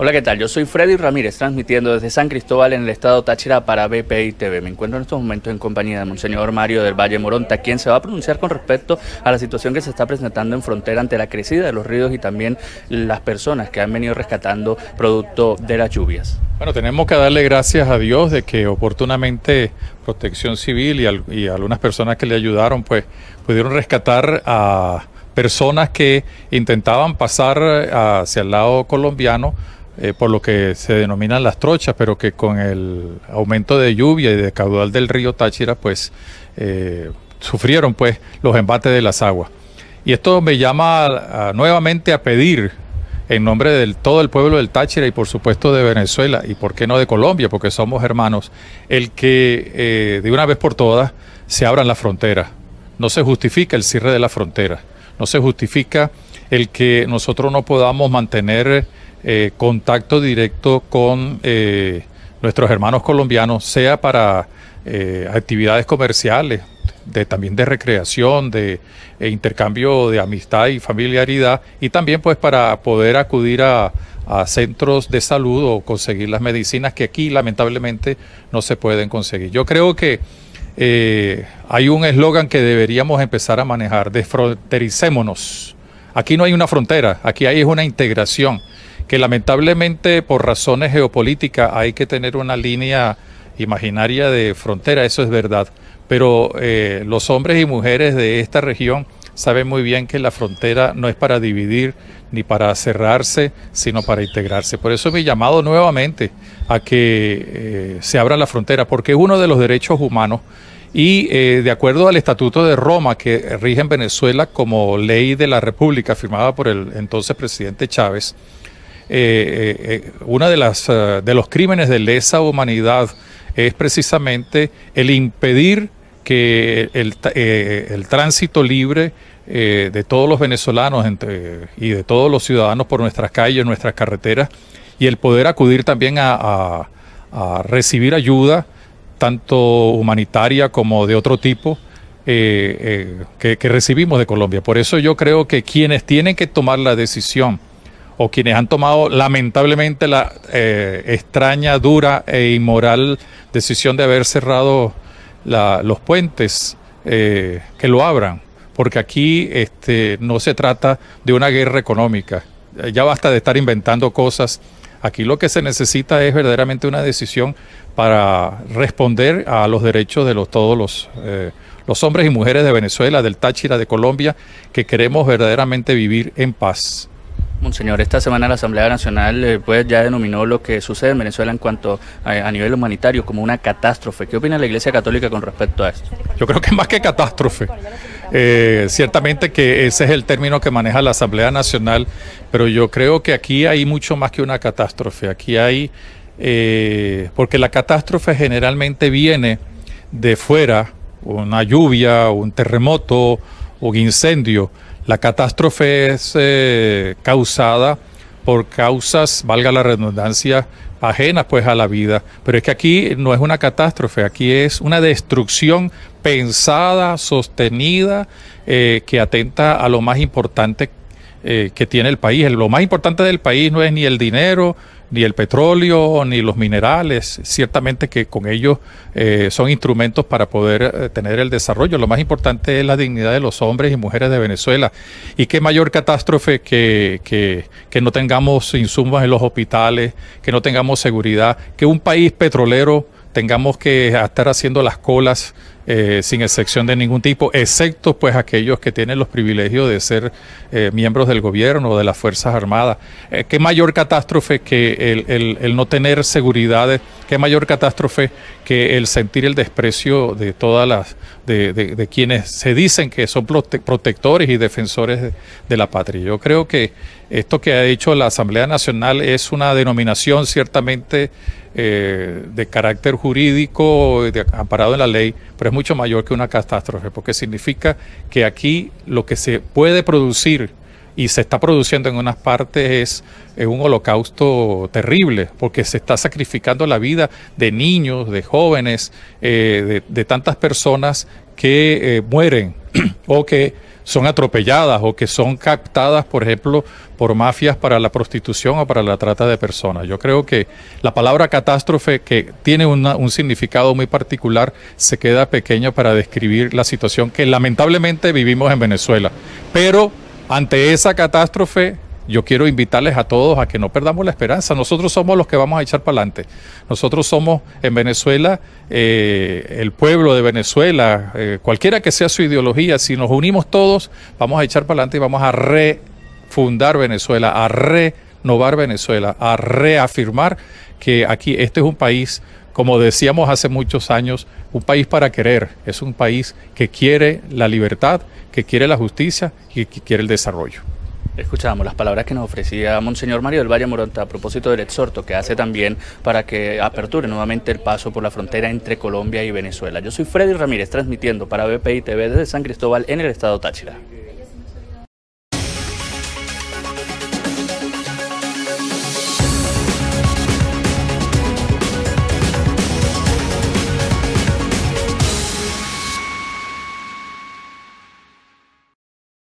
Hola, ¿qué tal? Yo soy Freddy Ramírez, transmitiendo desde San Cristóbal en el estado Táchira para BPI TV. Me encuentro en estos momentos en compañía de Monseñor Mario del Valle Moronta, quien se va a pronunciar con respecto a la situación que se está presentando en frontera ante la crecida de los ríos y también las personas que han venido rescatando producto de las lluvias. Bueno, tenemos que darle gracias a Dios de que oportunamente Protección Civil y, algunas personas que le ayudaron, pues pudieron rescatar a personas que intentaban pasar hacia el lado colombiano eh, por lo que se denominan las trochas, pero que con el aumento de lluvia y de caudal del río Táchira, pues eh, sufrieron pues los embates de las aguas. Y esto me llama nuevamente a pedir en nombre de todo el pueblo del Táchira y por supuesto de Venezuela y por qué no de Colombia, porque somos hermanos, el que eh, de una vez por todas se abran las fronteras. No se justifica el cierre de la frontera. no se justifica el que nosotros no podamos mantener eh, contacto directo con eh, nuestros hermanos colombianos, sea para eh, actividades comerciales, también de recreación, de e intercambio de amistad y familiaridad, y también pues para poder acudir a, centros de salud o conseguir las medicinas que aquí lamentablemente no se pueden conseguir. Yo creo que hay un eslogan que deberíamos empezar a manejar, desfrontericémonos. Aquí no hay una frontera, aquí hay una integración que lamentablemente por razones geopolíticas hay que tener una línea imaginaria de frontera, eso es verdad, pero eh, los hombres y mujeres de esta región saben muy bien que la frontera no es para dividir ni para cerrarse, sino para integrarse. Por eso mi llamado nuevamente a que eh, se abra la frontera, porque es uno de los derechos humanos y eh, de acuerdo al Estatuto de Roma que rige en Venezuela como ley de la República firmada por el entonces presidente Chávez, uno eh, eh, eh, una de las de los crímenes de lesa humanidad es precisamente el impedir que el, tránsito libre de todos los venezolanos y de todos los ciudadanos por nuestras calles, nuestras carreteras, y el poder acudir también a, recibir ayuda, tanto humanitaria como de otro tipo, que, que recibimos de Colombia. Por eso yo creo que quienes tienen que tomar la decisión o quienes han tomado lamentablemente la eh, extraña, dura e inmoral decisión de haber cerrado los puentes, eh, que lo abran, porque aquí este, no se trata de una guerra económica. Eh, ya basta de estar inventando cosas. Aquí lo que se necesita es verdaderamente una decisión para responder a los derechos de los, todos los hombres y mujeres de Venezuela, del Táchira, de Colombia, que queremos verdaderamente vivir en paz. Monseñor, esta semana la Asamblea Nacional eh, pues ya denominó lo que sucede en Venezuela en cuanto a, nivel humanitario como una catástrofe. ¿Qué opina la Iglesia Católica con respecto a esto? Yo creo que es más que catástrofe. Eh, ciertamente que ese es el término que maneja la Asamblea Nacional, pero yo creo que aquí hay mucho más que una catástrofe. Aquí hay, eh, porque la catástrofe generalmente viene de fuera, una lluvia, un terremoto, un incendio la catástrofe es eh, causada por causas, valga la redundancia, ajenas pues a la vida. Pero es que aquí no es una catástrofe, aquí es una destrucción pensada, sostenida, eh, que atenta a lo más importante eh, que tiene el país. Lo más importante del país no es ni el dinero, ni el petróleo, ni los minerales. Ciertamente que con ellos eh, son instrumentos para poder eh, tener el desarrollo. Lo más importante es la dignidad de los hombres y mujeres de Venezuela. Y qué mayor catástrofe que, que, que no tengamos insumos en los hospitales, que no tengamos seguridad, que un país petrolero tengamos que estar haciendo las colas eh, sin excepción de ningún tipo, excepto pues aquellos que tienen los privilegios de ser eh, miembros del gobierno o de las Fuerzas Armadas. Eh, ¿Qué mayor catástrofe que el, no tener seguridad, ¿Qué mayor catástrofe que el sentir el desprecio de todas las, de, quienes se dicen que son protectores y defensores de, la patria? Yo creo que esto que ha hecho la Asamblea Nacional es una denominación ciertamente de carácter jurídico, amparado en la ley, pero es mucho mayor que una catástrofe, porque significa que aquí lo que se puede producir y se está produciendo en unas partes es un holocausto terrible, porque se está sacrificando la vida de niños, de jóvenes, eh, de, tantas personas que eh, mueren o que son atropelladas o que son captadas, por ejemplo, por mafias para la prostitución o para la trata de personas. Yo creo que la palabra catástrofe, que tiene un significado muy particular, se queda pequeña para describir la situación que lamentablemente vivimos en Venezuela. Pero ante esa catástrofe yo quiero invitarles a todos a que no perdamos la esperanza. Nosotros somos los que vamos a echar para adelante. Nosotros somos en Venezuela, eh, el pueblo de Venezuela, eh, cualquiera que sea su ideología, si nos unimos todos, vamos a echar para adelante y vamos a refundar Venezuela, a renovar Venezuela, a reafirmar que aquí este es un país como decíamos hace muchos años, un país para querer, es un país que quiere la libertad, que quiere la justicia y que quiere el desarrollo. Escuchábamos las palabras que nos ofrecía Monseñor Mario del Valle Moronta a propósito del exhorto que hace también para que aperture nuevamente el paso por la frontera entre Colombia y Venezuela. Yo soy Freddy Ramírez, transmitiendo para BPI TV desde San Cristóbal en el estado Táchira.